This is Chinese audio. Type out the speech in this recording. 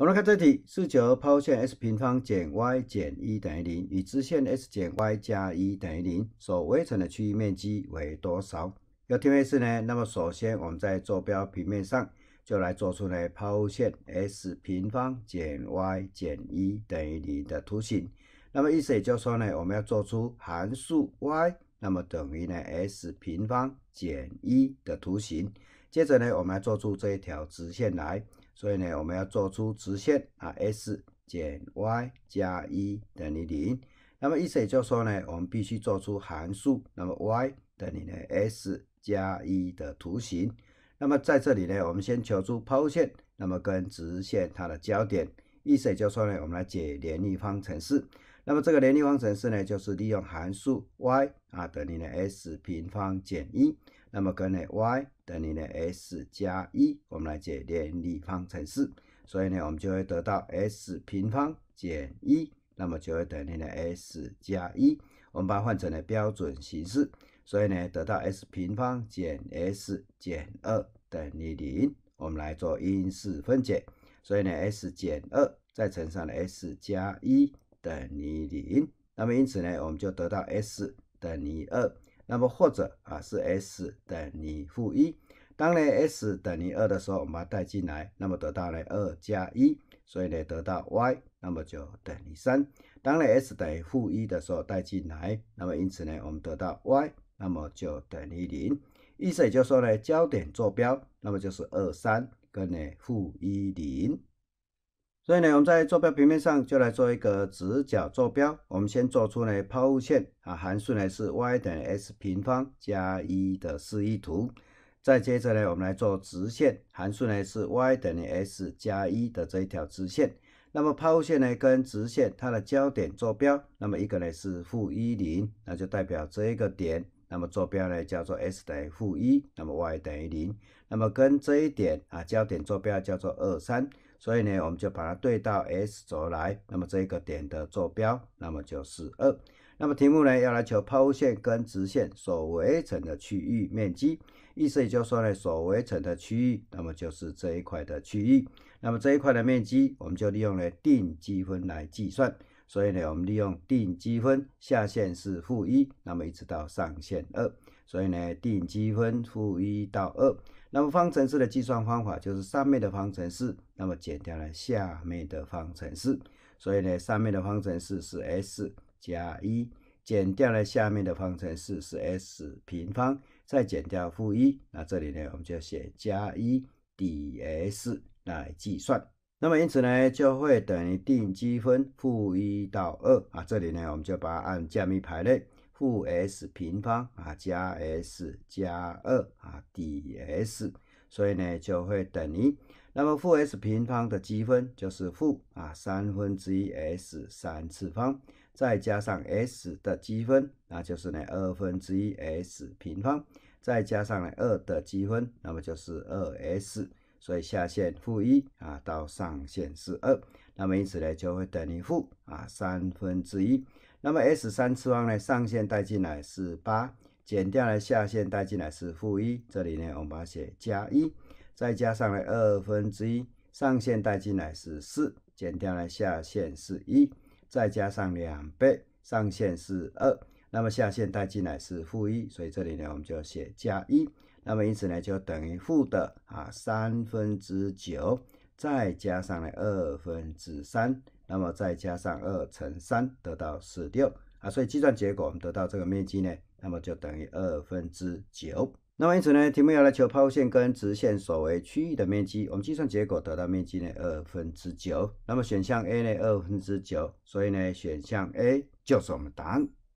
我们来看这题，四求抛物线 x 平方减 y 减一等于零与直线 x 减 y 加一等于零所围成的区域面积为多少？要定位式呢？那么首先我们在坐标平面上就来做出呢抛物线 x 平方减 y 减一等于零的图形。那么意思也就是说呢，我们要做出函数 y 那么等于呢 x 平方减一的图形。接着呢，我们来做出这一条直线来。所以呢，我们要做出直线啊，s 减 y 加一等于零。那么意思也就是说呢，我们必须做出函数，那么 y 等于呢 s 加一的图形。那么在这里呢，我们先求出抛线，那么跟直线它的交点。意思也就是说呢，我们来解联立方程式。那么这个联立方程式呢，就是利用函数 y 啊等于呢 s 平方减一。那么跟呢 y 等于呢 s 加一，我们来解联立方程式，所以呢我们就会得到 s 平方减一，那么就会等于呢 s 加一，我们把它换成了标准形式，所以呢得到 s 平方减 s 减二等于零，我们来做因式分解，所以呢 s 减二再乘上 s 加一等于零，那么因此呢我们就得到 s 等于二。那么或者啊是 s 等于负一，当呢 s 等于二的时候，我们把它带进来，那么得到呢二加一，所以呢得到 y 那么就等于三。当呢 s 等于负一的时候，带进来，那么因此呢我们得到 y 那么就等于零。意思也就是说呢，焦点坐标那么就是二三跟呢负一零。所以呢，我们在坐标平面上就来做一个直角坐标。我们先做出呢抛物线啊，函数呢是 y 等于 x 平方加一的示意图。再接着呢，我们来做直线，函数呢是 y 等于 x 加一的这一条直线。那么抛物线呢跟直线它的交点坐标，那么一个呢是负一零，那就代表这一个点。那么坐标呢叫做 x 等于负一，那么 y 等于零。那么跟这一点啊，交点坐标叫做二三。所以呢，我们就把它对到 S 轴来，那么这一个点的坐标，那么就是二。那么题目呢，要来求抛物线跟直线所围成的区域面积，意思也就是说呢，所围成的区域，那么就是这一块的区域。那么这一块的面积，我们就利用了定积分来计算。所以呢，我们利用定积分，下限是负一，那么一直到上限二。所以呢，定积分负一到二，那么方程式的计算方法就是上面的方程式，那么减掉了下面的方程式，所以呢，上面的方程式是 s 加一，减掉了下面的方程式是 s 平方，再减掉负一，那这里呢，我们就写加一底 s 来计算，那么因此呢，就会等于定积分负一到二啊，这里呢，我们就把它按加密排列。负 s 平方啊，加 s 加二啊，底 s，所以呢就会等于。那么负 s 平方的积分就是负啊三分之一 s 三次方，再加上 s 的积分，那就是呢二分之一 s 平方，再加上呢二的积分，那么就是二 s。所以下限负一啊，到上限是二，那么因此呢就会等于负啊三分之一。那么 s 三次方呢，上限代进来是八，减掉了下限代进来是负一，这里呢我们把它写加一，再加上了二分之一，上限代进来是四，减掉了下限是一，再加上两倍上限是二，那么下限代进来是负一，所以这里呢我们就写加一。那么因此呢，就等于负的啊三分之九，再加上呢二分之三，那么再加上二乘三得到十六啊，所以计算结果我们得到这个面积呢，那么就等于二分之九。那么因此呢，题目要来求抛物线跟直线所围区域的面积，我们计算结果得到面积呢二分之九。那么选项 A 呢二分之九，所以呢选项 A 就是我们答案。